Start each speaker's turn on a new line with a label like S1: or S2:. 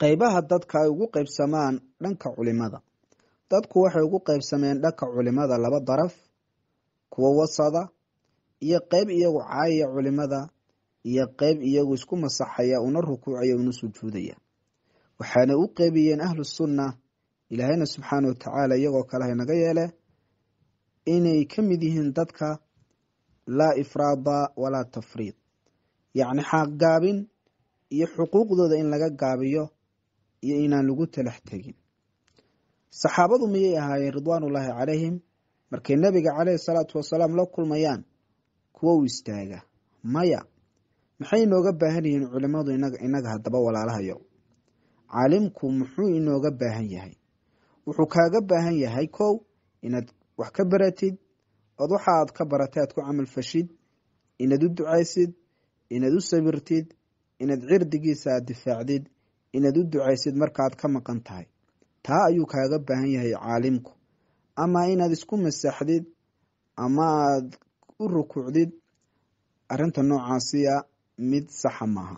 S1: qaybaha dadka ay ugu qeybsamaan dhanka culimmada dadku waxay ugu qeybsameen dhanka culimmada laba daraf kuwo wasada iyo qeyb iyagu caayaya culimmada iyo qeyb iyagu isku masaxaya una rukuucaya una sujuudaya waxaana u qeybiyeen ahlu sunna ilaahayna subxaana watacaala iyagoo kale haynaga yeele inay ka mid yihiin dadka laa ifraada walaa tafriid yacni xaaqgaabin iyo xuquuqdooda in laga gaabiyo iyo inaan lagu talax tegin saxaabadu miyay ahaayeen ridwaanullaahi calayhim markay nebiga caleyhi salaatu wasalaam la kulmayaan kuwo u istaaga maya maxay inooga baahan yihiin culimmadu inaga haddaba walaalahayo caalimku muxuu inooga baahan yahay wuxuu kaaga baahan yahay kow inaad wax ka baratid ood waxa aad ka baratay aad ku camal fashid inaad u ducaysid inaad u sabirtid inaad cirdigiisa aad difaacdid inaad u ducaysid markaad ka maqan tahay taa ayuu kaaga baahan yahay caalimku ama inaad isku masaxdid ama aad u rukucdid arrinta noocaasiya mid saxa maaha